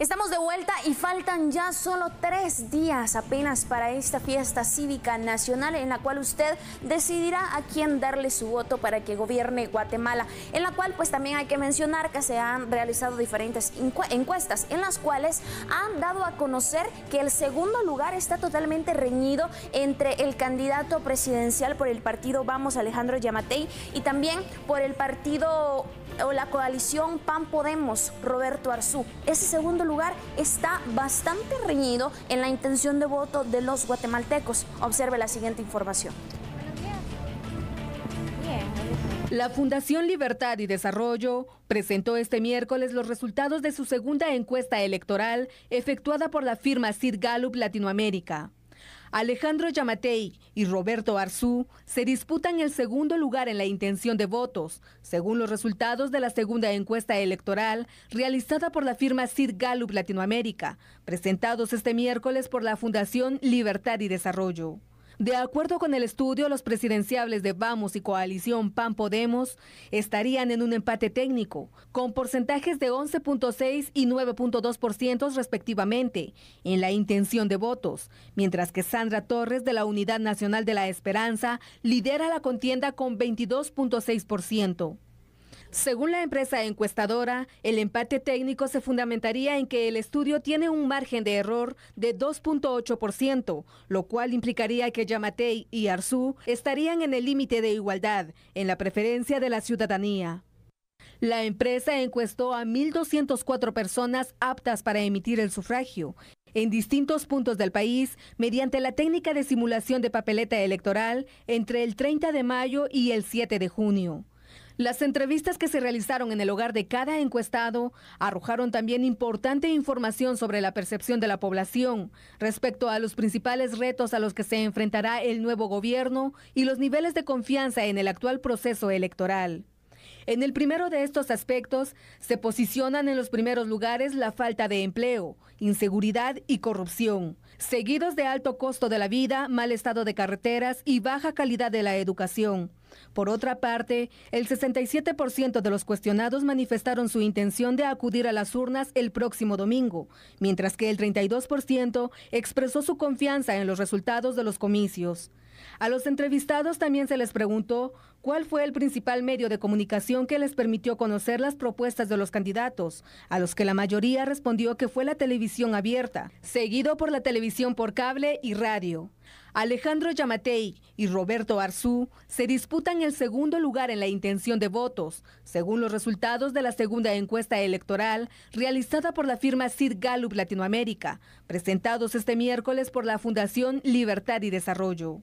Estamos de vuelta y faltan ya solo tres días apenas para esta fiesta cívica nacional en la cual usted decidirá a quién darle su voto para que gobierne Guatemala, en la cual pues también hay que mencionar que se han realizado diferentes encuestas en las cuales han dado a conocer que el segundo lugar está totalmente reñido entre el candidato presidencial por el partido Vamos Alejandro Yamatei y también por el partido o la coalición PAN Podemos, Roberto Arzú. Ese segundo lugar está bastante reñido en la intención de voto de los guatemaltecos. Observe la siguiente información. La Fundación Libertad y Desarrollo presentó este miércoles los resultados de su segunda encuesta electoral efectuada por la firma Cid Gallup Latinoamérica. Alejandro Yamatei y Roberto Arzú se disputan el segundo lugar en la intención de votos, según los resultados de la segunda encuesta electoral realizada por la firma Cid Gallup Latinoamérica, presentados este miércoles por la Fundación Libertad y Desarrollo. De acuerdo con el estudio, los presidenciables de Vamos y Coalición PAN Podemos estarían en un empate técnico, con porcentajes de 11.6 y 9.2% respectivamente en la intención de votos, mientras que Sandra Torres de la Unidad Nacional de la Esperanza lidera la contienda con 22.6%. Según la empresa encuestadora, el empate técnico se fundamentaría en que el estudio tiene un margen de error de 2.8%, lo cual implicaría que Yamatei y Arzu estarían en el límite de igualdad, en la preferencia de la ciudadanía. La empresa encuestó a 1.204 personas aptas para emitir el sufragio en distintos puntos del país mediante la técnica de simulación de papeleta electoral entre el 30 de mayo y el 7 de junio. Las entrevistas que se realizaron en el hogar de cada encuestado arrojaron también importante información sobre la percepción de la población respecto a los principales retos a los que se enfrentará el nuevo gobierno y los niveles de confianza en el actual proceso electoral. En el primero de estos aspectos se posicionan en los primeros lugares la falta de empleo, inseguridad y corrupción, seguidos de alto costo de la vida, mal estado de carreteras y baja calidad de la educación. Por otra parte, el 67% de los cuestionados manifestaron su intención de acudir a las urnas el próximo domingo, mientras que el 32% expresó su confianza en los resultados de los comicios. A los entrevistados también se les preguntó cuál fue el principal medio de comunicación que les permitió conocer las propuestas de los candidatos, a los que la mayoría respondió que fue la televisión abierta, seguido por la televisión por cable y radio. Alejandro Yamatei y Roberto Arzú se disputan el segundo lugar en la intención de votos, según los resultados de la segunda encuesta electoral realizada por la firma Cid Gallup Latinoamérica, presentados este miércoles por la Fundación Libertad y Desarrollo.